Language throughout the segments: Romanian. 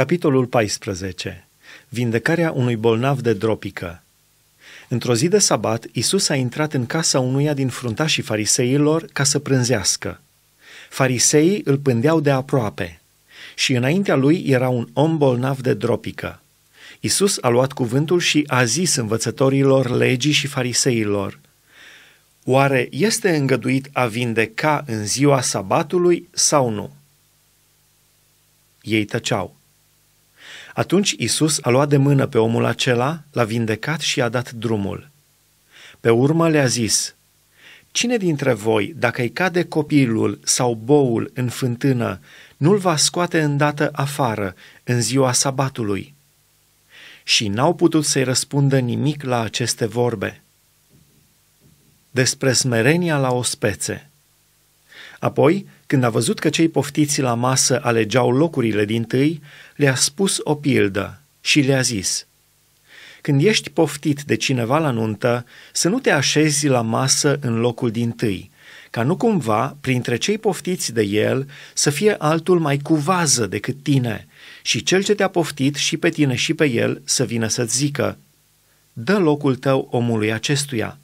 Capitolul 14. Vindecarea unui bolnav de dropică. Într-o zi de sabat, Isus a intrat în casa unuia din fruntașii fariseilor ca să prânzească. Fariseii îl pândeau de aproape și înaintea lui era un om bolnav de dropică. Isus a luat cuvântul și a zis învățătorilor legii și fariseilor, Oare este îngăduit a vindeca în ziua sabatului sau nu? Ei tăceau. Atunci Isus a luat de mână pe omul acela, l-a vindecat și i-a dat drumul. Pe urmă le-a zis, Cine dintre voi, dacă îi cade copilul sau boul în fântână, nu-l va scoate îndată afară, în ziua sabatului? Și n-au putut să-i răspundă nimic la aceste vorbe. Despre smerenia la ospețe – Apoi, când a văzut că cei poftiți la masă alegeau locurile din tâi, le-a spus o pildă și le-a zis, Când ești poftit de cineva la nuntă, să nu te așezi la masă în locul din tâi, ca nu cumva, printre cei poftiți de el, să fie altul mai cuvază decât tine, și cel ce te-a poftit și pe tine și pe el să vină să-ți zică, dă locul tău omului acestuia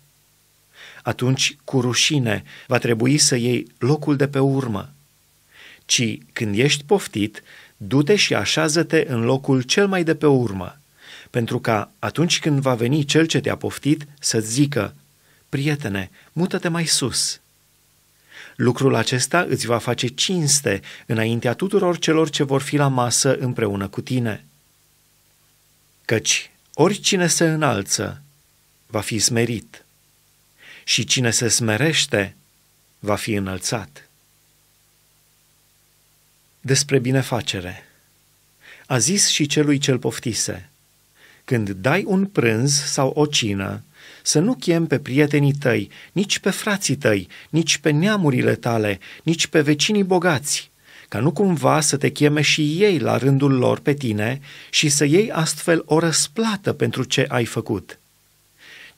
atunci cu rușine va trebui să iei locul de pe urmă, ci când ești poftit, du-te și așează-te în locul cel mai de pe urmă, pentru ca atunci când va veni cel ce te-a poftit să-ți zică, prietene, mută-te mai sus. Lucrul acesta îți va face cinste înaintea tuturor celor ce vor fi la masă împreună cu tine. Căci oricine se înalță va fi smerit și cine se smerește va fi înălțat. Despre binefacere. A zis și celui cel poftise, când dai un prânz sau o cină, să nu chem pe prietenii tăi, nici pe frații tăi, nici pe neamurile tale, nici pe vecinii bogați, ca nu cumva să te cheme și ei la rândul lor pe tine și să iei astfel o răsplată pentru ce ai făcut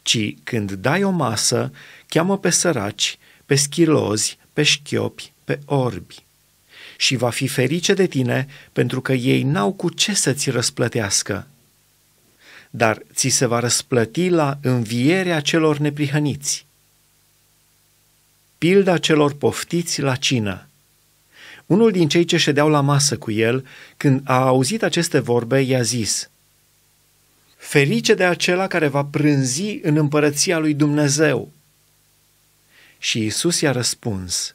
ci când dai o masă, cheamă pe săraci, pe schilozi, pe șchiopi, pe orbi. Și va fi ferice de tine pentru că ei n-au cu ce să-ți răsplătească. Dar ți se va răsplăti la învierea celor neprihăniți. Pilda celor poftiți la cină – unul din cei ce ședeau la masă cu el, când a auzit aceste vorbe, i-a zis, Ferice de acela care va prânzi în împărăția lui Dumnezeu. Și Isus i-a răspuns,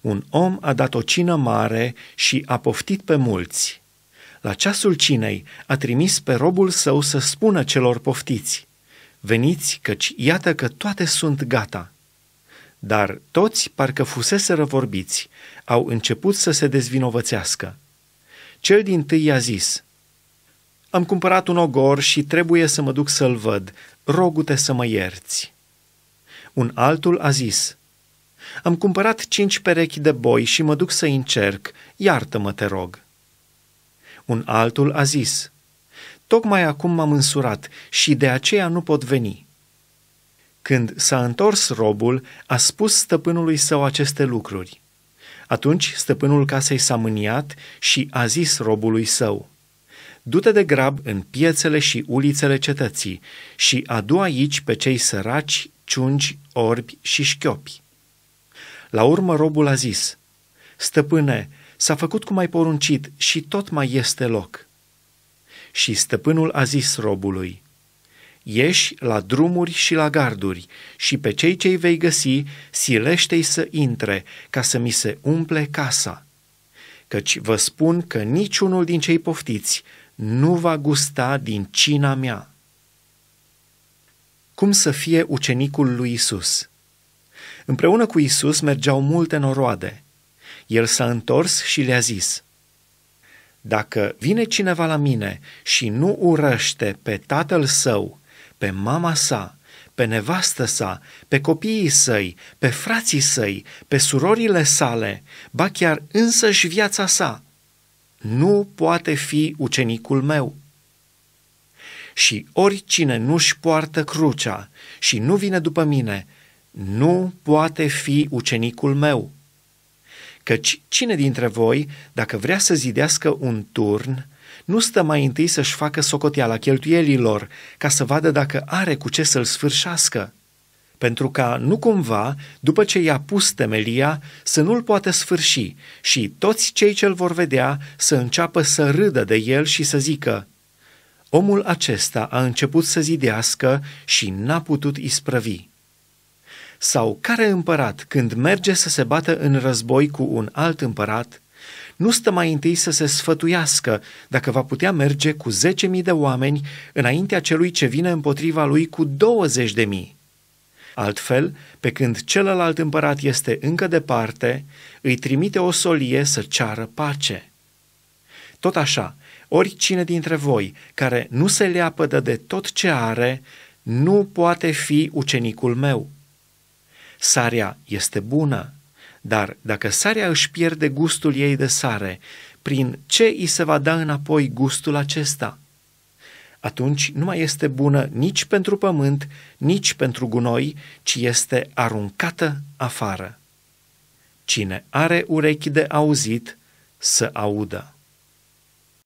un om a dat o cină mare și a poftit pe mulți. La ceasul cinei a trimis pe robul său să spună celor poftiți, veniți căci iată că toate sunt gata. Dar toți parcă fusese răvorbiți, au început să se dezvinovățească. Cel din tâi i-a zis, am cumpărat un ogor și trebuie să mă duc să-l văd. Rogute să mă ierți. Un altul a zis, Am cumpărat cinci perechi de boi și mă duc să încerc. Iartă-mă, te rog. Un altul a zis, Tocmai acum m-am însurat și de aceea nu pot veni. Când s-a întors robul, a spus stăpânului său aceste lucruri. Atunci stăpânul casei s-a mâniat și a zis robului său – Du-te de grab în piețele și ulițele cetății și adu aici pe cei săraci, ciungi, orbi și șchiopi. La urmă robul a zis, Stăpâne, s-a făcut cum ai poruncit și tot mai este loc. Și stăpânul a zis robului, Ieși la drumuri și la garduri și pe cei ce vei găsi, silește-i să intre, ca să mi se umple casa. Căci vă spun că niciunul din cei poftiți nu va gusta din cina mea. Cum să fie ucenicul lui Isus? Împreună cu Isus mergeau multe noroade. El s-a întors și le-a zis: Dacă vine cineva la mine și nu urăște pe tatăl său, pe mama sa, pe nevastă sa, pe copiii săi, pe frații săi, pe surorile sale, ba chiar însăși viața sa, nu poate fi ucenicul meu. Și oricine nu-și poartă crucea și nu vine după mine, nu poate fi ucenicul meu. Căci cine dintre voi, dacă vrea să zidească un turn, nu stă mai întâi să-și facă socoteala cheltuielilor, ca să vadă dacă are cu ce să-l sfârșească? pentru ca nu cumva, după ce i-a pus temelia, să nu-l poată sfârși și toți cei ce-l vor vedea să înceapă să râdă de el și să zică, omul acesta a început să zidească și n-a putut isprăvi. Sau care împărat, când merge să se bată în război cu un alt împărat, nu stă mai întâi să se sfătuiască dacă va putea merge cu 10.000 de oameni înaintea celui ce vine împotriva lui cu 20.000? Altfel, pe când celălalt împărat este încă departe, îi trimite o solie să ceară pace. Tot așa, oricine dintre voi care nu se leapă de tot ce are, nu poate fi ucenicul meu. Sarea este bună, dar dacă sarea își pierde gustul ei de sare, prin ce îi se va da înapoi gustul acesta? atunci nu mai este bună nici pentru pământ, nici pentru gunoi, ci este aruncată afară. Cine are urechi de auzit, să audă.